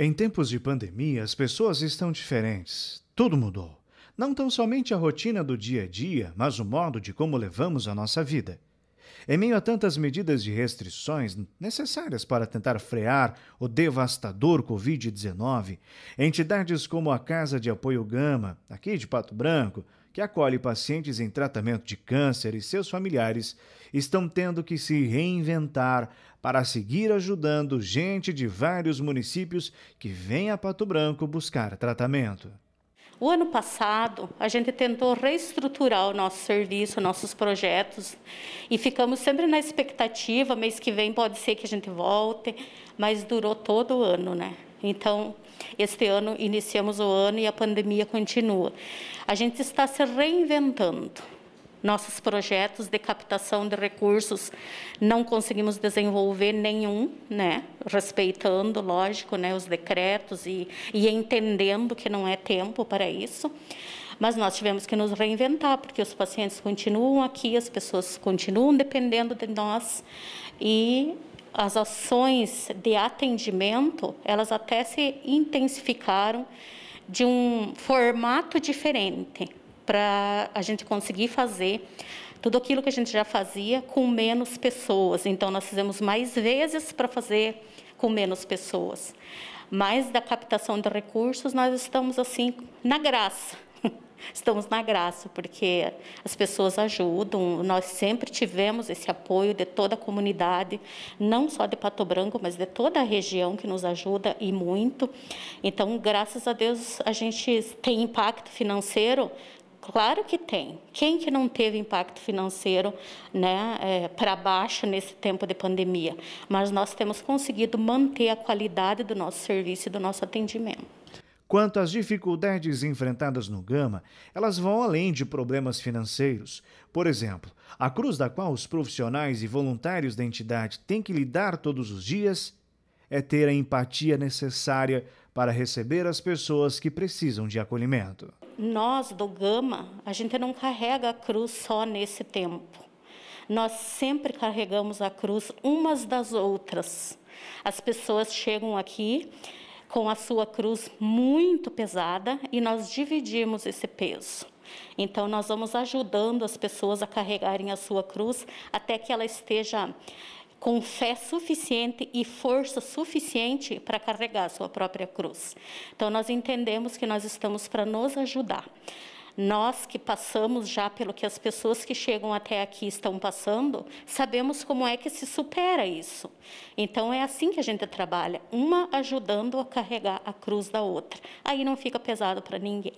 Em tempos de pandemia, as pessoas estão diferentes. Tudo mudou. Não tão somente a rotina do dia a dia, mas o modo de como levamos a nossa vida. Em meio a tantas medidas de restrições necessárias para tentar frear o devastador Covid-19, entidades como a Casa de Apoio Gama, aqui de Pato Branco, que acolhe pacientes em tratamento de câncer e seus familiares, estão tendo que se reinventar para seguir ajudando gente de vários municípios que vem a Pato Branco buscar tratamento. O ano passado, a gente tentou reestruturar o nosso serviço, nossos projetos, e ficamos sempre na expectativa. Mês que vem pode ser que a gente volte, mas durou todo o ano, né? Então, este ano iniciamos o ano e a pandemia continua. A gente está se reinventando. Nossos projetos de captação de recursos não conseguimos desenvolver nenhum, né? respeitando, lógico, né? os decretos e, e entendendo que não é tempo para isso. Mas nós tivemos que nos reinventar, porque os pacientes continuam aqui, as pessoas continuam dependendo de nós e as ações de atendimento, elas até se intensificaram de um formato diferente para a gente conseguir fazer tudo aquilo que a gente já fazia com menos pessoas. Então, nós fizemos mais vezes para fazer com menos pessoas. Mas da captação de recursos, nós estamos assim na graça Estamos na graça, porque as pessoas ajudam, nós sempre tivemos esse apoio de toda a comunidade, não só de Pato Branco, mas de toda a região que nos ajuda e muito. Então, graças a Deus, a gente tem impacto financeiro, Claro que tem. Quem que não teve impacto financeiro né, é, para baixo nesse tempo de pandemia? Mas nós temos conseguido manter a qualidade do nosso serviço e do nosso atendimento. Quanto às dificuldades enfrentadas no Gama, elas vão além de problemas financeiros. Por exemplo, a cruz da qual os profissionais e voluntários da entidade têm que lidar todos os dias é ter a empatia necessária para receber as pessoas que precisam de acolhimento. Nós do Gama, a gente não carrega a cruz só nesse tempo. Nós sempre carregamos a cruz umas das outras. As pessoas chegam aqui com a sua cruz muito pesada e nós dividimos esse peso. Então, nós vamos ajudando as pessoas a carregarem a sua cruz até que ela esteja com fé suficiente e força suficiente para carregar a sua própria cruz. Então, nós entendemos que nós estamos para nos ajudar. Nós que passamos já pelo que as pessoas que chegam até aqui estão passando, sabemos como é que se supera isso. Então é assim que a gente trabalha, uma ajudando a carregar a cruz da outra. Aí não fica pesado para ninguém.